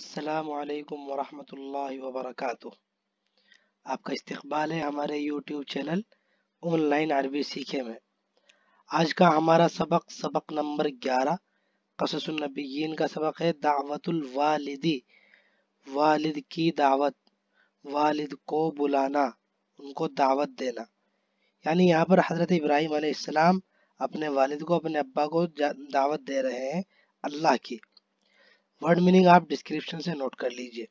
السلام علیکم ورحمۃ اللہ وبرکاتہ آپ کا استقبال ہے ہمارے یوٹیوب چینل آن لائن عربی سیکھے میں آج کا ہمارا سبق سبق نمبر گیارہ قصص النبیین کا سبق ہے دعوت الوالدی والد کی دعوت والد کو بلانا ان کو دعوت دینا یعنی یہاں پر حضرت ابراہیم علیہ السلام اپنے والد کو اپنے ابا کو دعوت دے رہے ہیں اللہ کی ورڈ میننگ آپ ڈسکرپشن سے نوٹ کر لیجئے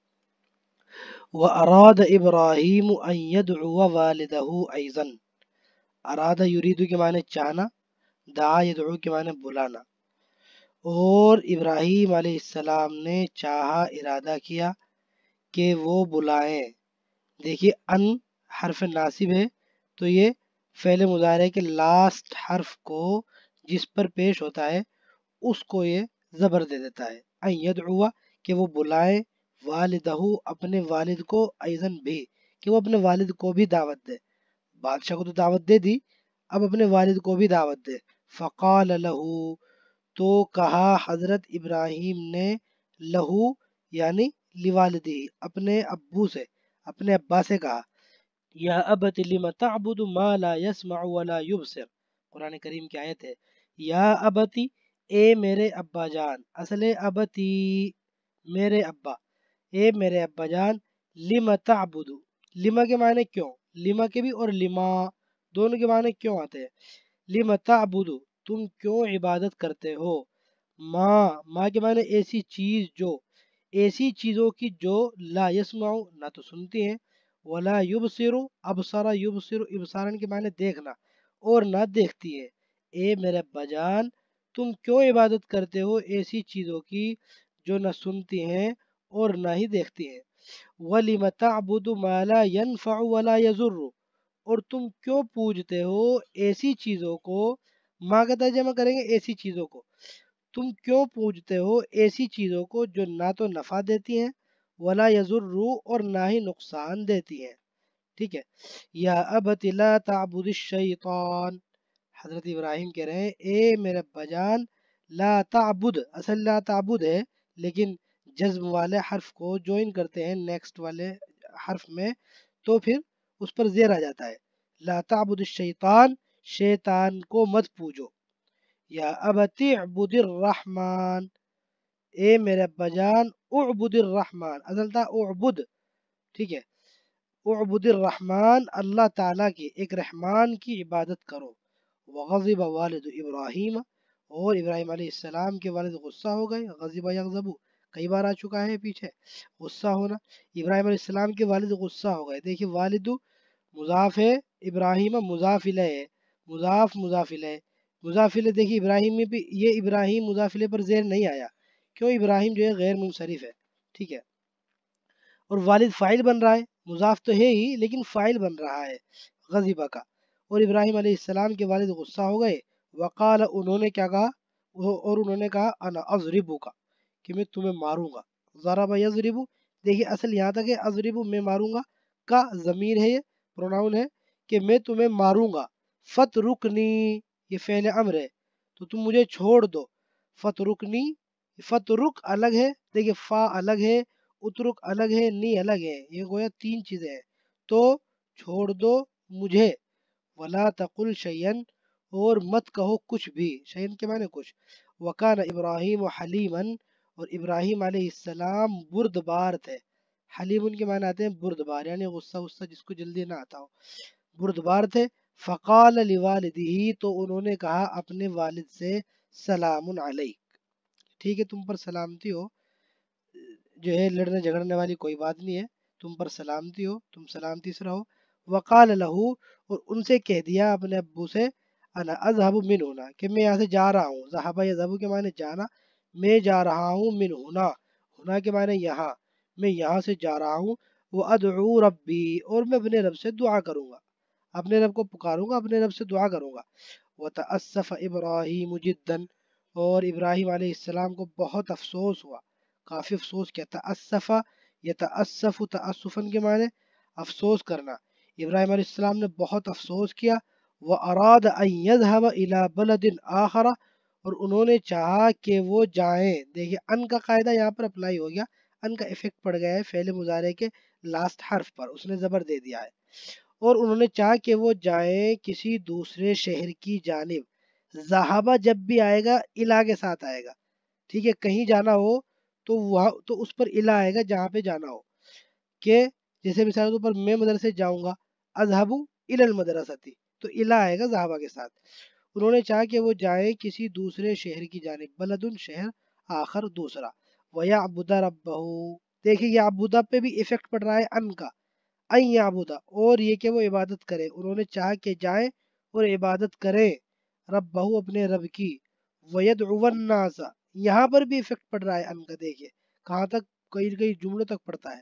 وَأَرَادَ إِبْرَاهِيمُ أَن يَدْعُوَ وَالِدَهُ عَيْزًا اراد یریدو کے معنی چاہنا دعا یدعو کے معنی بلانا اور ابراہیم علیہ السلام نے چاہا ارادہ کیا کہ وہ بلائیں دیکھیں ان حرف ناصب ہے تو یہ فعل مدارے کے لاسٹ حرف کو جس پر پیش ہوتا ہے اس کو یہ زبر دے دیتا ہے کہ وہ بلائے والدہو اپنے والد کو ایزن بھی کہ وہ اپنے والد کو بھی دعوت دے بادشاہ کو تو دعوت دے دی اب اپنے والد کو بھی دعوت دے فقال لہو تو کہا حضرت ابراہیم نے لہو یعنی لیوالدی اپنے ابو سے اپنے ابا سے کہا یا ابت لما تعبد ما لا يسمع ولا يبصر قرآن کریم کی آیت ہے یا ابتی اے میرے ابا جان اصل ابتی میرے ابا اے میرے ابا جان لیمتا تعبدو لما کے معنی کیوں لما کے بھی اور لما دونوں کے معنی کیوں آتے ہیں لمتا تعبدو تم کیوں عبادت کرتے ہو ماں ماں کے معنی ایسی چیز جو ایسی چیزوں کی جو لا لایسماؤں نہ تو سنتی ہیں ولا یوب سرو ابسارا ابصارن کے معنی دیکھنا اور نہ دیکھتی ہے اے میرے ابا جان تم کیوں عبادت کرتے ہو ایسی چیزوں کی جو نہ سنتی ہیں اور نہ ہی دیکھتی ہیں وَلِمَ تَعْبُدُ مَا لَا يَنفَعُ وَلَا يَزُرُّ اور تم کیوں پوجتے ہو ایسی چیزوں کو ماں جمع کریں گے ایسی چیزوں کو تم کیوں پوجتے ہو ایسی چیزوں کو جو نہ تو نفع دیتی ہیں ولا يَزُرُّ اور نہ ہی نقصان دیتی ہیں ٹھیک ہے یا ابت لا تعبد الشیطان حضرت ابراہیم کہہ رہے ہیں اے میرے بجان لا تعبد اصل لا تعبد ہے لیکن جزم والے حرف کو جوائن کرتے ہیں نیکسٹ والے حرف میں تو پھر اس پر زیر آ جاتا ہے لا تعبد الشیطان شیطان کو مت پوجو یا ابتی عبد الرحمن اے میرے بجان اعبد الرحمن اصل ازلتا اعبد ٹھیک ہے اعبد الرحمن اللہ تعالیٰ کی ایک رحمان کی عبادت کرو وغضب والد ابراہیم اور ابراہیم علیہ السلام کے والد غصہ ہو گئے غضب یغضبو کئی بار آ چکا ہے پیچھے غصہ ہونا ابراہیم علیہ السلام کے والد غصہ ہو گئے دیکھیے والد مضاف ہے ابراہیم مضاف ہے مضاف مضافل ہے مضافل دیکھیے ابراہیم میں بھی یہ ابراہیم مضافل پر زیر نہیں آیا کیوں ابراہیم جو ہے غیر منصرف ہے ٹھیک ہے اور والد فائل بن رہا ہے مضاف تو ہے ہی لیکن فائل بن رہا ہے غزیبہ کا اور ابراہیم علیہ السلام کے والد غصہ ہو گئے وقال انہوں نے کیا کہا اور انہوں نے کہا انا ازربو کا کہ میں تمہیں ماروں گا ذارا بھائی اصل یہاں تک ہے ازربو میں ماروں گا کا ضمیر ہے یہ پروناؤن ہے کہ میں تمہیں ماروں گا فت رکنی یہ فعل امر ہے تو تم مجھے چھوڑ دو فت رکنی فت رک الگ ہے دیکھیے فا الگ ہے اترک الگ ہے نی الگ ہے یہ گویا تین چیزیں ہیں تو چھوڑ دو مجھے ولا تقل شیئن اور مت کہو کچھ بھی شیئن کے معنی کچھ وکان ابراہیم حلیمن اور ابراہیم علیہ السلام بردبار تھے حلیم ان کے معنی آتے ہیں بردبار یعنی غصہ غصہ جس کو جلدی نہ آتا ہو بردبار تھے فقال تو انہوں نے کہا اپنے والد سے سلام علیک ٹھیک ہے تم پر سلامتی ہو جو ہے لڑنے جھگڑنے والی کوئی بات نہیں ہے تم پر سلامتی ہو تم سلامتی سے رہو وقال لہو اور ان سے کہہ دیا اپنے ابو سے انا اذہب من ہونا کہ میں یہاں سے جا رہا ہوں ذہبۂ کے معنی جانا میں جا رہا ہوں من ہونا ہونا کے معنی یہاں میں یہاں سے جا رہا ہوں وہ رَبِّي اور میں اپنے رب سے دعا کروں گا اپنے رب کو پکاروں گا اپنے رب سے دعا کروں گا وہ تصف ابراہیم اور ابراہیم علیہ السلام کو بہت افسوس ہوا کافی افسوس کیا تَأَسَّفَ یا تاصف و کے معنی افسوس کرنا ابراہیم علیہ السلام نے بہت افسوس کیا وہ بَلَدٍ آخَرَ اور انہوں نے چاہا کہ وہ جائیں دیکھیے ان کا قاعدہ یہاں پر اپلائی ہو گیا ان کا افیکٹ پڑ گیا ہے فعل مظاہرے کے لاسٹ حرف پر اس نے زبر دے دیا ہے اور انہوں نے چاہا کہ وہ جائیں کسی دوسرے شہر کی جانب زہابہ جب بھی آئے گا الہ کے ساتھ آئے گا ٹھیک ہے کہیں جانا ہو تو وہاں تو اس پر الہ آئے گا جہاں پہ جانا ہو کہ جیسے مثال کے طور پر میں مدرسے جاؤں گا اذہبو اظہب المدرستی تو الہ آئے گا زہبہ کے ساتھ انہوں نے چاہا کہ وہ جائیں کسی دوسرے شہر کی جانب بلدن شہر آخر دوسرا وَيَعْبُدَ رَبَّهُ دیکھیں یہ ابودا پہ بھی افیکٹ پڑ رہا ہے ان کا اَنْ يَعْبُدَ اور یہ کہ وہ عبادت کرے انہوں نے چاہا کہ جائیں اور عبادت کرے رب بہو اپنے رب کی وید النَّاسَ یہاں پر بھی افیکٹ پڑ رہا ہے ان کا دیکھیے کہاں تک کئی جملوں تک پڑتا ہے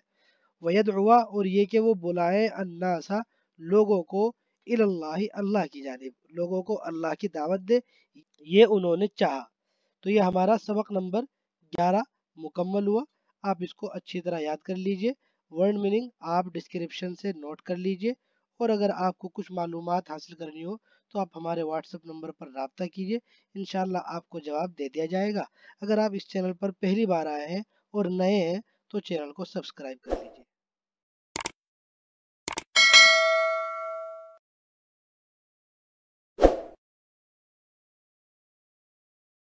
وید اور یہ کہ وہ بلائیں النَّاسَ لوگوں کو اللہ اللہ کی جانب لوگوں کو اللہ کی دعوت دے یہ انہوں نے چاہا تو یہ ہمارا سبق نمبر گیارہ مکمل ہوا آپ اس کو اچھی طرح یاد کر لیجئے ورڈ میننگ آپ ڈسکرپشن سے نوٹ کر لیجئے اور اگر آپ کو کچھ معلومات حاصل کرنی ہو تو آپ ہمارے واٹس اپ نمبر پر رابطہ کیجئے انشاءاللہ آپ کو جواب دے دیا جائے گا اگر آپ اس چینل پر پہلی بار آئے ہیں اور نئے ہیں تو چینل کو سبسکرائب کر لیجئے